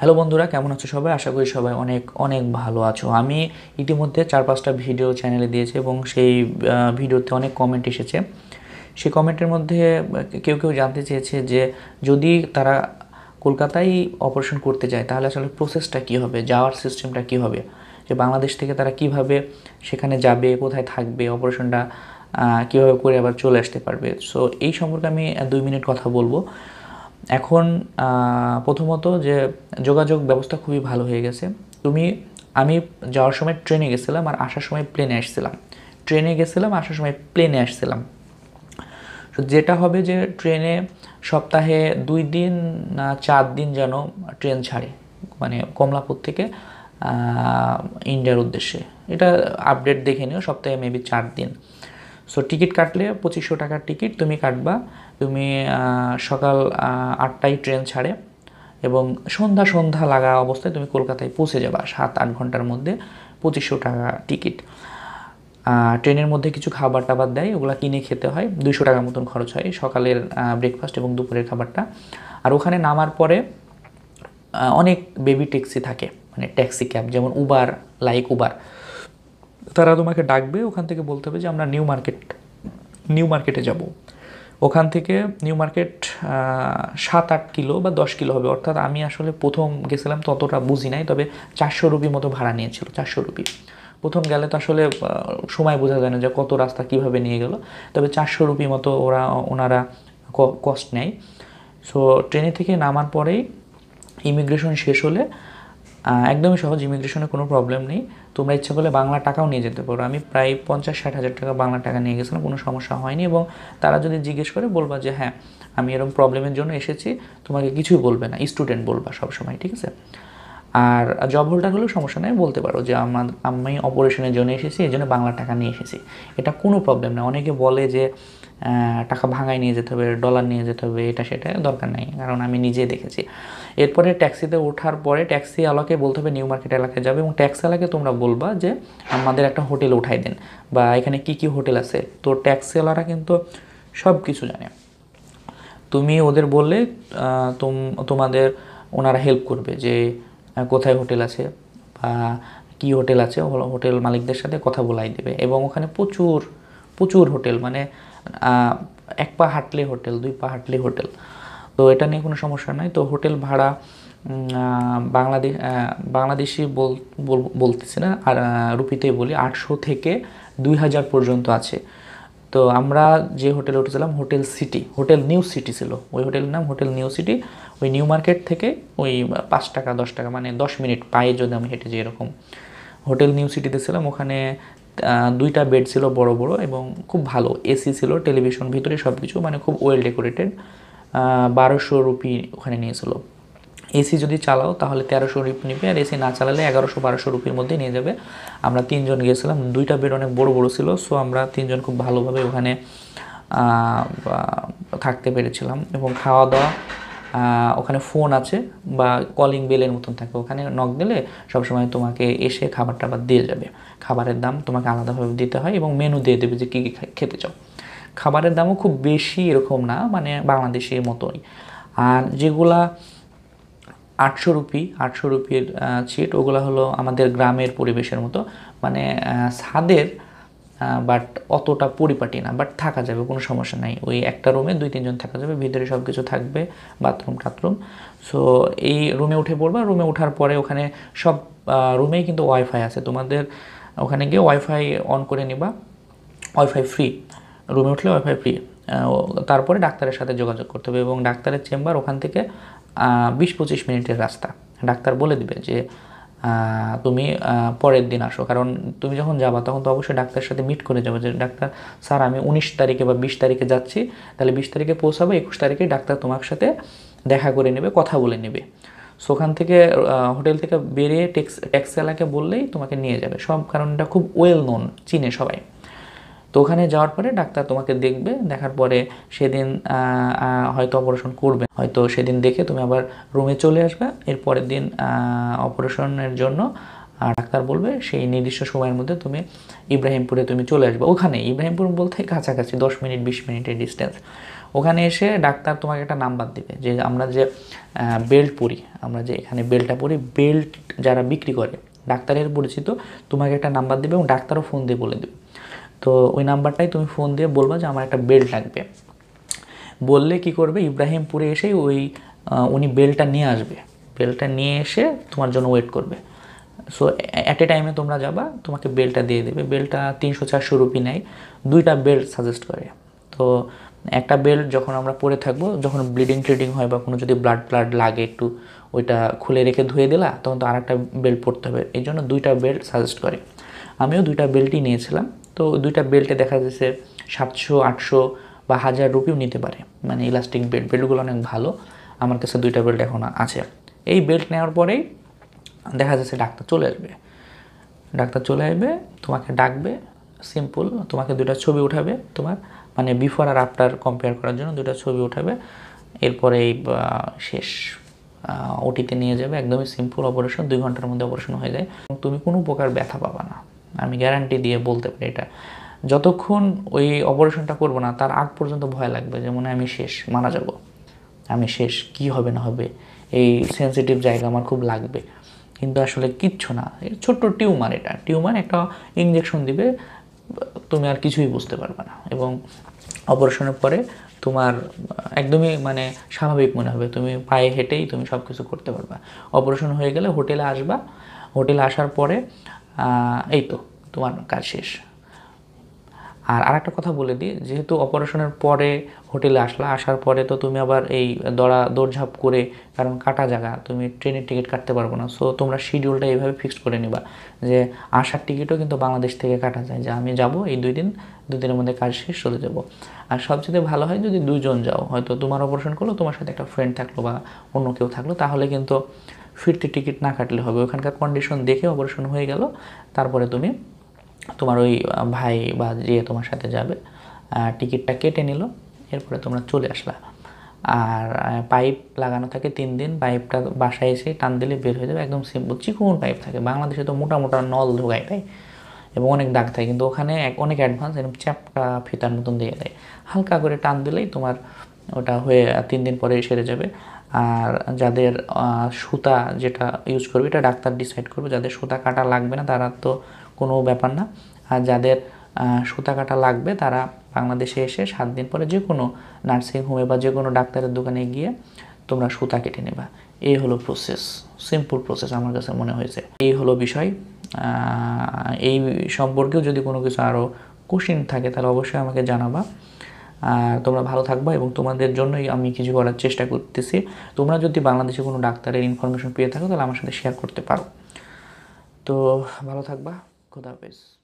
hello বন্ধুরা কেমন আছো সবাই আশা করি সবাই অনেক অনেক ভালো আছো আমি ইতিমধ্যে চার পাঁচটা ভিডিও চ্যানেলে দিয়েছি এবং সেই ভিডিওতে অনেক কমেন্ট এসেছে সেই কমেন্টের মধ্যে কেউ কেউ জানতে চেয়েছে যে যদি তারা কলকাতায় অপারেশন করতে চায় তাহলে আসলে প্রসেসটা কী হবে যাওয়ার সিস্টেমটা কী হবে যে বাংলাদেশ থেকে তারা কিভাবে সেখানে যাবে কোথায় থাকবে অপারেশনটা কীভাবে করে আবার চলে আসতে পারবে সো এই সম্পর্কে আমি দুই মিনিট কথা বলবো এখন প্রথমত যে যোগাযোগ ব্যবস্থা খুবই ভালো হয়ে গেছে তুমি আমি যাওয়ার সময় ট্রেনে গেছিলাম আর আসার সময় প্লেনে আসছিলাম ট্রেনে গেছিলাম আসার সময় প্লেনে আসছিলাম তো যেটা হবে যে ট্রেনে সপ্তাহে দুই দিন না চার দিন যেন ট্রেন ছাড়ে মানে কমলাপুর থেকে ইন্ডিয়ার উদ্দেশ্যে এটা আপডেট দেখে নিও সপ্তাহে মেবি চার দিন সো টিকিট কাটলে পঁচিশশো টাকার টিকিট তুমি কাটবা তুমি সকাল আটটায় ট্রেন ছাড়ে এবং সন্ধ্যা সন্ধ্যা লাগা অবস্থায় তুমি কলকাতায় পৌঁছে যাবা সাত আট ঘন্টার মধ্যে পঁচিশশো টাকা টিকিট ট্রেনের মধ্যে কিছু খাবার টাবার দেয় ওগুলো কিনে খেতে হয় দুইশো টাকার মতন খরচ হয় সকালের ব্রেকফাস্ট এবং দুপুরের খাবারটা আর ওখানে নামার পরে অনেক বেবি ট্যাক্সি থাকে মানে ট্যাক্সি ক্যাব যেমন উবার লাইক উবার তারা তোমাকে ডাকবে ওখান থেকে বলতে হবে যে আমরা নিউ মার্কেট নিউ মার্কেটে যাব ওখান থেকে নিউ মার্কেট সাত আট কিলো বা দশ কিলো হবে অর্থাৎ আমি আসলে প্রথম গেছিলাম ততটা বুঝি নাই তবে চারশো রুপি মতো ভাড়া নিয়েছিল চারশো রুপি প্রথম গেলে তো আসলে সময় বোঝা যায় না যে কত রাস্তা কিভাবে নিয়ে গেল তবে চারশো রুপি মতো ওরা ওনারা কস্ট নেয় সো ট্রেনে থেকে নামার পরেই ইমিগ্রেশন শেষ হলে একদমই সহজ ইমিগ্রেশনে কোনো প্রবলেম নেই তোমরা ইচ্ছা করলে বাংলা টাকাও নিয়ে যেতে পারো আমি প্রায় পঞ্চাশ ষাট হাজার টাকা বাংলা টাকা নিয়ে গেছিলাম কোনো সমস্যা হয়নি এবং তারা যদি জিজ্ঞেস করে বলবা যে হ্যাঁ আমি এরকম প্রবলেমের জন্য এসেছি তোমাকে কিছুই বলবে না স্টুডেন্ট বলবা সবসময় ঠিক আছে আর জব হোল্ডার হলেও সমস্যা নেই বলতে পারো যে আমার আমি অপারেশনের জন্য এসেছি এই জন্য বাংলা টাকা নিয়ে এসেছি এটা কোনো প্রবলেম না অনেকে বলে যে টাকা ভাঙায় নিয়ে যেতে হবে ডলার নিয়ে যেতে হবে এটা সেটা দরকার নেই কারণ আমি নিজে দেখেছি এরপরে ট্যাক্সিতে ওঠার পরে ট্যাক্সি আলোকে বলতে হবে নিউ মার্কেট এলাকায় যাবে এবং ট্যাক্সি আলাকে তোমরা বলবা যে আমাদের একটা হোটেল উঠাই দেন বা এখানে কি কি হোটেল আছে তো ট্যাক্সিওয়ালারা কিন্তু সব কিছু জানে তুমি ওদের বললে তোমাদের ওনারা হেল্প করবে যে কোথায় হোটেল আছে বা কী হোটেল আছে হোটেল মালিকদের সাথে কথা বলাই দেবে এবং ওখানে প্রচুর প্রচুর হোটেল মানে এক পা হাঁটলে হোটেল দুই পা হাঁটলে হোটেল তো এটা নিয়ে কোনো সমস্যা নাই তো হোটেল ভাড়া বাংলাদেশ বাংলাদেশি বলতেছি না আর রুপিতেই বলি আটশো থেকে দুই হাজার পর্যন্ত আছে তো আমরা যে হোটেলে উঠেছিলাম hotel city hotel new city ছিল ওই হোটেলের নাম হোটেল নিউ সিটি ওই নিউ মার্কেট থেকে ওই পাঁচ টাকা দশ টাকা মানে দশ মিনিট পায়ে যদি আমি হেঁটে যাই এরকম হোটেল নিউ সিটিতে ছিলাম ওখানে দুইটা বেড ছিল বড় বড় এবং খুব ভালো এসি ছিল টেলিভিশন ভিতরে সব কিছু মানে খুব ওয়েল ডেকোরেটেড বারোশো রুপি ওখানে নিয়েছিল এসি যদি চালাও তাহলে তেরোশো রুপি নেবে আর এসি না চালালে এগারোশো বারোশো রুপির মধ্যে নিয়ে যাবে আমরা তিনজন গিয়েছিলাম দুইটা বেড অনেক বড় বড় ছিল সো আমরা তিনজন খুব ভালোভাবে ওখানে থাকতে পেরেছিলাম এবং খাওয়া দাওয়া ওখানে ফোন আছে বা কলিং বেলের মতন থাকে ওখানে নক দিলে সবসময় তোমাকে এসে খাবার টাবার দিয়ে যাবে খাবারের দাম তোমাকে আলাদাভাবে দিতে হয় এবং মেনু দিয়ে দেবে যে কী কী খেতে চাও খাবারের দামও খুব বেশি এরকম না মানে বাংলাদেশের মতোই আর যেগুলা আটশো রুপি আটশো রুপির ছিট ওগুলো হলো আমাদের গ্রামের পরিবেশের মতো মানে ছাদের বাট অতটা পরিপাটি না বাট থাকা যাবে কোনো সমস্যা নাই ওই একটা রুমে দুই তিনজন থাকা যাবে ভিতরে সব কিছু থাকবে বাথরুম টাথরুম সো এই রুমে উঠে পড়বা রুমে ওঠার পরে ওখানে সব রুমেই কিন্তু ওয়াইফাই আছে তোমাদের ওখানে গিয়ে ওয়াইফাই অন করে নেবা ওয়াইফাই ফ্রি রুমে উঠলে ওয়াইফাই ফ্রি তারপরে ডাক্তারের সাথে যোগাযোগ করতে হবে এবং ডাক্তারের চেম্বার ওখান থেকে বিশ পঁচিশ মিনিটের রাস্তা ডাক্তার বলে দিবে যে তুমি পরের দিন আসো কারণ তুমি যখন যাবা তখন তো অবশ্যই ডাক্তারের সাথে মিট করে যাবে যে ডাক্তার স্যার আমি উনিশ তারিখে বা বিশ তারিখে যাচ্ছি তাহলে বিশ তারিখে পৌঁছাবে একুশ তারিখে ডাক্তার তোমার সাথে দেখা করে নেবে কথা বলে নেবে সো ওখান থেকে হোটেল থেকে বেরিয়ে ট্যাক্স ট্যাক্সিওয়ালাকে বললেই তোমাকে নিয়ে যাবে সব কারণটা খুব ওয়েল নোন চিনে সবাই তো ওখানে যাওয়ার পরে ডাক্তার তোমাকে দেখবে দেখার পরে সেদিন হয়তো অপারেশন করবে হয়তো সেদিন দেখে তুমি আবার রুমে চলে আসবে এর পরের দিন অপারেশনের জন্য ডাক্তার বলবে সেই নির্দিষ্ট সময়ের মধ্যে তুমি ইব্রাহিমপুরে তুমি চলে আসবে ওখানে ইব্রাহিমপুর বলতে কাছাকাছি দশ মিনিট বিশ মিনিটের ডিস্টেন্স ওখানে এসে ডাক্তার তোমাকে একটা নাম্বার দিবে যে আমরা যে বেল্ট পরি আমরা যে এখানে বেল্টটা পরি বেল্ট যারা বিক্রি করে ডাক্তারের পরিচিত তোমাকে একটা নাম্বার দেবে এবং ডাক্তারও ফোন দিয়ে বলে দেবে তো ওই নাম্বারটাই তুমি ফোন দিয়ে বলবা যে আমার একটা বেল্ট লাগবে বললে কি করবে ইব্রাহিমপুরে এসেই ওই উনি বেলটা নিয়ে আসবে বেলটা নিয়ে এসে তোমার জন্য ওয়েট করবে সো অ্যাট এ টাইমে তোমরা যাবা তোমাকে বেলটা দিয়ে দেবে বেলটা তিনশো চারশো রুপি নেয় দুইটা বেল্ট সাজেস্ট করে তো একটা বেল্ট যখন আমরা পরে থাকবো যখন ব্লিডিং ট্রিডিং হয় বা কোনো যদি ব্লাড ব্লাড লাগে একটু ওইটা খুলে রেখে ধুয়ে দিলা তখন তো আর একটা বেল্ট পরতে হবে এই জন্য দুইটা বেল্ট সাজেস্ট করে আমিও দুইটা বেল্টই নিয়েছিলাম তো দুইটা বেল্টে দেখা যাচ্ছে সাতশো আটশো বা হাজার রুপিও নিতে পারে মানে ইলাস্টিক বেল্ট বেল্টগুলো অনেক ভালো আমার কাছে দুইটা বেল্ট এখন আছে এই বেল্ট নেওয়ার পরেই দেখা যাচ্ছে ডাক্তার চলে আসবে ডাক্তার চলে আসবে তোমাকে ডাকবে সিম্পল তোমাকে দুইটা ছবি উঠাবে তোমার মানে বিফোর আর আফটার কম্পেয়ার করার জন্য দুইটা ছবি উঠাবে এরপরে শেষ ওটিতে নিয়ে যাবে একদমই সিম্পল অপারেশন দুই ঘন্টার মধ্যে অপারেশন হয়ে যায় তুমি কোনো প্রকার ব্যথা পাবা না আমি গ্যারান্টি দিয়ে বলতে পারি এটা যতক্ষণ ওই অপারেশনটা করবো না তার আগ পর্যন্ত ভয় লাগবে যে মনে আমি শেষ মারা যাব আমি শেষ কি হবে না হবে এই সেন্সিটিভ জায়গা আমার খুব লাগবে কিন্তু আসলে কিচ্ছু না ছোট্ট টিউমার এটা টিউমার একটা ইঞ্জেকশন দিবে তুমি আর কিছুই বুঝতে পারবে না এবং অপারেশনের পরে তোমার একদমই মানে স্বাভাবিক মনে হবে তুমি পায়ে হেঁটেই তুমি সব কিছু করতে পারবা অপারেশন হয়ে গেলে হোটেলে আসবা হোটেলে আসার পরে এই তো তোমার কাজ শেষ আর আরেকটা কথা বলে দিই যেহেতু অপারেশনের পরে হোটেলে আসলা আসার পরে তো তুমি আবার এই দড়া দৌড়ঝাঁপ করে কারণ কাটা জায়গা তুমি ট্রেনের টিকিট কাটতে পারবো না সো তোমরা শিডিউলটা এইভাবে ফিক্সড করে নিবা যে আসার টিকিটও কিন্তু বাংলাদেশ থেকে কাটা যায় যে আমি যাব এই দুই দিন দুদিনের মধ্যে কাজ শেষ চলে যাব আর সবচেয়ে ভালো হয় যদি দুজন যাও হয়তো তোমার অপারেশন করলো তোমার সাথে একটা ফ্রেন্ড থাকলো বা অন্য কেউ থাকলো তাহলে কিন্তু ফিরতি টিকিট না কাটলে হবে ওখানকার কন্ডিশন দেখে অপারেশন হয়ে গেল তারপরে তুমি তোমার ওই ভাই বা যে তোমার সাথে যাবে টিকিটটা কেটে নিল এরপরে তোমরা চলে আসলা আর পাইপ লাগানো থাকে তিন দিন পাইপটা বাসায় এসে টান দিলে বের হয়ে যাবে একদম সিম্পল চিকুন পাইপ থাকে বাংলাদেশে তো মোটা মোটা নল ঢোকায় তাই এবং অনেক দাগ থাকে কিন্তু ওখানে এক অনেক অ্যাডভান্স এরকম চ্যাপটা ফিতার মতন দিয়ে দেয় হালকা করে টান দিলেই তোমার ওটা হয়ে তিন দিন পরে সেরে যাবে আর যাদের সুতা যেটা ইউজ করবে এটা ডাক্তার ডিসাইড করবে যাদের সুতা কাটা লাগবে না তারা তো কোনো ব্যাপার না আর যাদের সুতা কাটা লাগবে তারা বাংলাদেশে এসে সাত দিন পরে যে কোনো নার্সিং হোমে বা যে কোনো ডাক্তারের দোকানে গিয়ে তোমরা সুতা কেটে নেবা এই হলো প্রসেস সিম্পল প্রসেস আমার কাছে মনে হয়েছে এই হলো বিষয় এই সম্পর্কেও যদি কোনো কিছু আরও কোশ্চিন থাকে তাহলে অবশ্যই আমাকে জানাবা তোমরা ভালো থাকবা এবং তোমাদের জন্যই আমি কিছু করার চেষ্টা করতেছি তোমরা যদি বাংলাদেশে কোনো ডাক্তারের ইনফরমেশন পেয়ে থাকো তাহলে আমার সাথে শেয়ার করতে পারো তো ভালো থাকবা খুদা হাফেজ